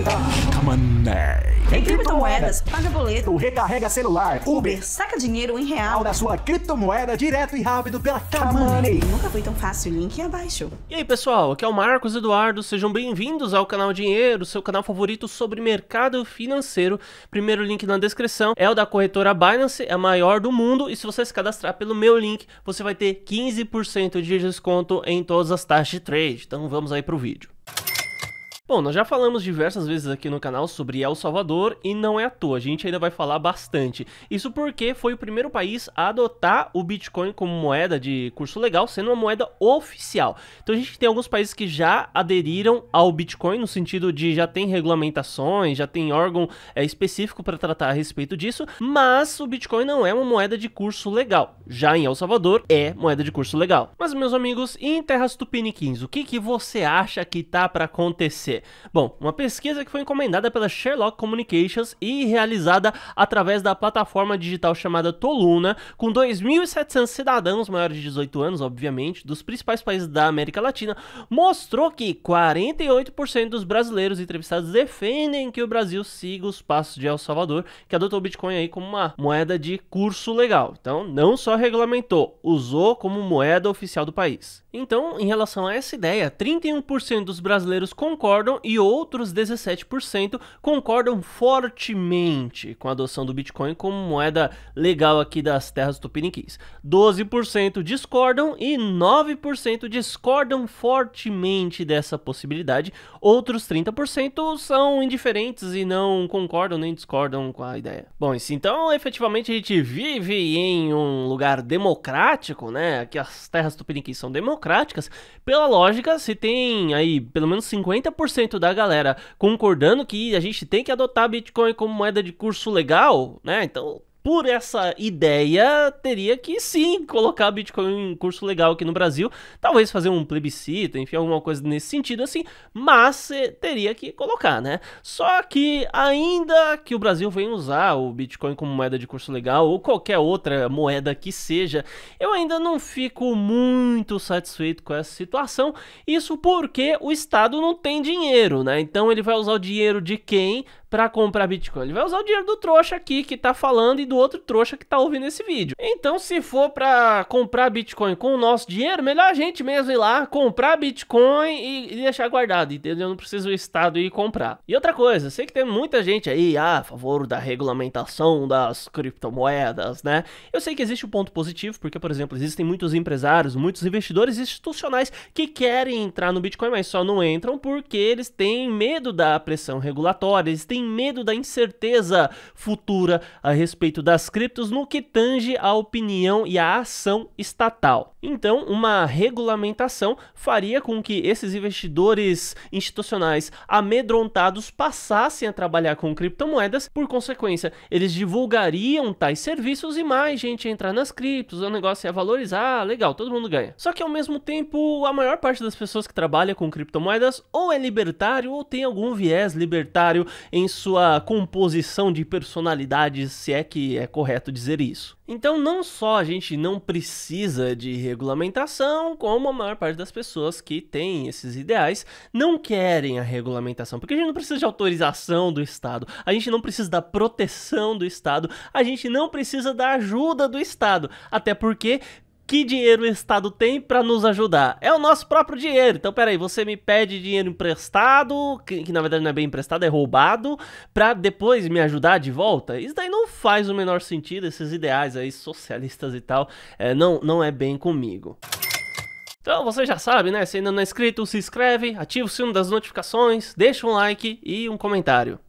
Então, Mané. Tem criptomoedas, paga boleto, recarrega celular, Uber, Uber, saca dinheiro em real da sua criptomoeda direto e rápido pela Kamoney. Nunca foi tão fácil, link abaixo. E aí pessoal, aqui é o Marcos Eduardo, sejam bem-vindos ao canal Dinheiro, seu canal favorito sobre mercado financeiro. Primeiro link na descrição é o da corretora Binance, é a maior do mundo e se você se cadastrar pelo meu link, você vai ter 15% de desconto em todas as taxas de trade. Então vamos aí pro vídeo. Bom, nós já falamos diversas vezes aqui no canal sobre El Salvador e não é à toa, a gente ainda vai falar bastante. Isso porque foi o primeiro país a adotar o Bitcoin como moeda de curso legal, sendo uma moeda oficial. Então a gente tem alguns países que já aderiram ao Bitcoin no sentido de já tem regulamentações, já tem órgão é, específico para tratar a respeito disso, mas o Bitcoin não é uma moeda de curso legal. Já em El Salvador é moeda de curso legal. Mas meus amigos, em terras tupiniquins, o que, que você acha que tá para acontecer? Bom, uma pesquisa que foi encomendada pela Sherlock Communications e realizada através da plataforma digital chamada Toluna, com 2.700 cidadãos maiores de 18 anos, obviamente, dos principais países da América Latina, mostrou que 48% dos brasileiros entrevistados defendem que o Brasil siga os passos de El Salvador, que adotou o Bitcoin aí como uma moeda de curso legal. Então, não só regulamentou, usou como moeda oficial do país. Então, em relação a essa ideia, 31% dos brasileiros concordam e outros 17% concordam fortemente com a adoção do Bitcoin como moeda legal aqui das terras tupiniquins. 12% discordam e 9% discordam fortemente dessa possibilidade. Outros 30% são indiferentes e não concordam nem discordam com a ideia. Bom, então efetivamente a gente vive em um lugar democrático, né? Que as terras tupiniquins são democráticas. Pela lógica, se tem aí pelo menos 50% 100% da galera concordando que a gente tem que adotar Bitcoin como moeda de curso legal, né? Então por essa ideia, teria que sim colocar Bitcoin em curso legal aqui no Brasil, talvez fazer um plebiscito, enfim, alguma coisa nesse sentido assim, mas eh, teria que colocar, né? Só que ainda que o Brasil venha usar o Bitcoin como moeda de curso legal ou qualquer outra moeda que seja, eu ainda não fico muito satisfeito com essa situação. Isso porque o Estado não tem dinheiro, né? Então ele vai usar o dinheiro de quem para comprar Bitcoin. Ele vai usar o dinheiro do trouxa aqui que tá falando e do outro trouxa que tá ouvindo esse vídeo. Então, se for para comprar Bitcoin com o nosso dinheiro, melhor a gente mesmo ir lá comprar Bitcoin e, e deixar guardado, entendeu? Não precisa o Estado ir comprar. E outra coisa, sei que tem muita gente aí ah, a favor da regulamentação das criptomoedas, né? Eu sei que existe um ponto positivo, porque, por exemplo, existem muitos empresários, muitos investidores institucionais que querem entrar no Bitcoin, mas só não entram porque eles têm medo da pressão regulatória, eles têm medo da incerteza futura a respeito das criptos no que tange à opinião e à ação estatal. Então, uma regulamentação faria com que esses investidores institucionais amedrontados passassem a trabalhar com criptomoedas, por consequência, eles divulgariam tais serviços e mais gente entrar nas criptos, o negócio ia valorizar, legal, todo mundo ganha. Só que ao mesmo tempo, a maior parte das pessoas que trabalha com criptomoedas ou é libertário ou tem algum viés libertário em sua composição de personalidades, se é que é correto dizer isso. Então, não só a gente não precisa de regulamentação, como a maior parte das pessoas que têm esses ideais não querem a regulamentação, porque a gente não precisa de autorização do Estado, a gente não precisa da proteção do Estado, a gente não precisa da ajuda do Estado, até porque que dinheiro o Estado tem para nos ajudar? É o nosso próprio dinheiro. Então, peraí, você me pede dinheiro emprestado, que, que na verdade não é bem emprestado, é roubado, para depois me ajudar de volta? Isso daí não faz o menor sentido, esses ideais aí socialistas e tal, é, não, não é bem comigo. Então você já sabe, né? Se ainda não é inscrito, se inscreve, ativa o sino das notificações, deixa um like e um comentário.